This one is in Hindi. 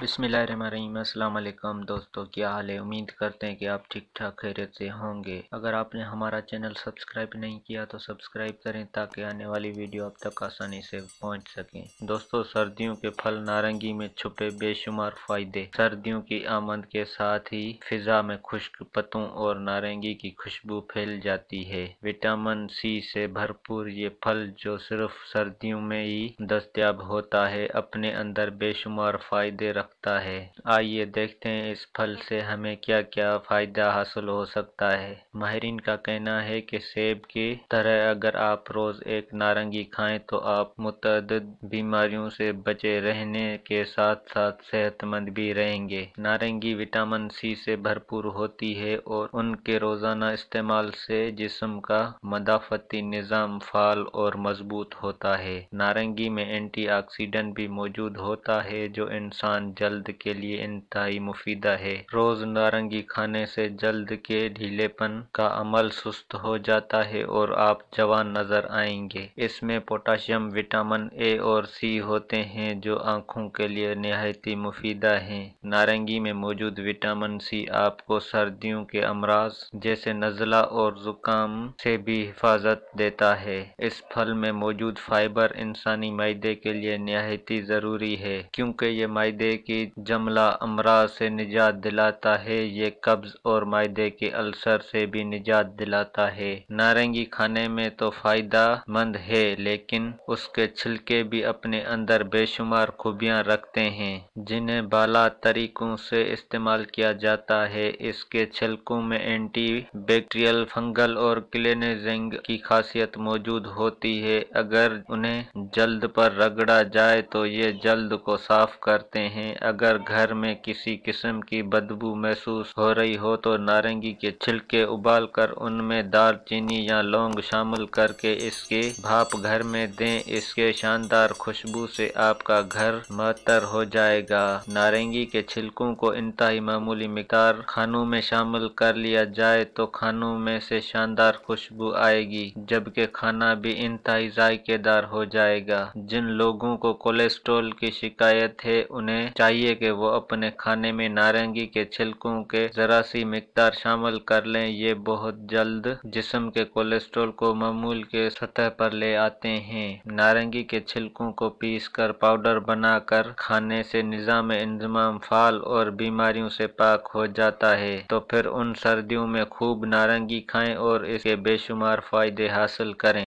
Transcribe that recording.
बिसमीम अल्लाम दोस्तों क्या हाल है उम्मीद करते हैं कि आप ठीक ठाक खैरियत से होंगे अगर आपने हमारा चैनल सब्सक्राइब नहीं किया तो सब्सक्राइब करें ताकि आने वाली वीडियो आप तक आसानी से पहुंच सकें दोस्तों सर्दियों के फल नारंगी में छुपे बेशुमार फायदे सर्दियों की आमद के साथ ही फिजा में खुश्क पतों और नारंगी की खुशबू फैल जाती है विटामिन सी से भरपूर ये फल जो सिर्फ सर्दियों में ही दस्तियाब होता है अपने अंदर बेशुमार फायदे रख सकता है आइए देखते हैं इस फल से हमें क्या क्या फ़ायदा हासिल हो सकता है माहरीन का कहना है कि सेब की तरह अगर आप रोज़ एक नारंगी खाएं तो आप मुतद बीमारियों से बचे रहने के साथ साथ सेहतमंद भी रहेंगे नारंगी विटामिन सी से भरपूर होती है और उनके रोज़ाना इस्तेमाल से जिसम का मदाफती निज़ाम फाल और मजबूत होता है नारंगी में एंटी भी मौजूद होता है जो इंसान जल्द के लिए इंतहाई मुफीदा है रोज़ नारंगी खाने से जल्द के ढीलेपन का अमल सुस्त हो जाता है और आप जवान नज़र आएंगे इसमें पोटाशियम विटामिन ए और सी होते हैं जो आँखों के लिए नहायत मुफीदा है नारंगी में मौजूद विटामिन सी आपको सर्दियों के अमराज जैसे नज़ला और ज़ुकाम से भी हिफाजत देता है इस फल में मौजूद फाइबर इंसानी मायदे के लिए नहायती ज़रूरी है क्योंकि ये मायदे की जमला अमराज से निजात दिलाता है ये कब्ज और मायदे के अल्सर से भी निजात दिलाता है नारंगी खाने में तो फायदा मंद है लेकिन उसके छिलके भी अपने अंदर बेशुमार खूबियाँ रखते हैं जिन्हें बाला तरीकों से इस्तेमाल किया जाता है इसके छिलकों में एंटी बैक्टीरियल फंगल और क्लिनिंग की खासियत मौजूद होती है अगर उन्हें जल्द पर रगड़ा जाए तो ये जल्द को साफ करते हैं अगर घर में किसी किस्म की बदबू महसूस हो रही हो तो नारंगी के छिलके उबाल कर उनमें दाल चीनी या लौंग शामिल करके इसके भाप घर में दें इसके शानदार खुशबू से आपका घर महतर हो जाएगा नारंगी के छिलकों को इंतहाई मामूली मकदार खानों में शामिल कर लिया जाए तो खानों में से शानदार खुशबू आएगी जबकि खाना भी इंतहाई जायकेदार हो जाएगा जिन लोगों को कोलेस्ट्रोल की शिकायत है उन्हें चाहिए कि वो अपने खाने में नारंगी के छिलकों के ज़रा सी मकदार शामिल कर लें ये बहुत जल्द जिसम के कोलेस्ट्रोल को मामूल के सतह पर ले आते हैं नारंगी के छिलकों को पीस कर पाउडर बना कर खाने से निज़ाम इंजमाम फाल और बीमारियों से पाक हो जाता है तो फिर उन सर्दियों में खूब नारंगी खाएं और इसके बेशुमार फ़ायदे हासिल करें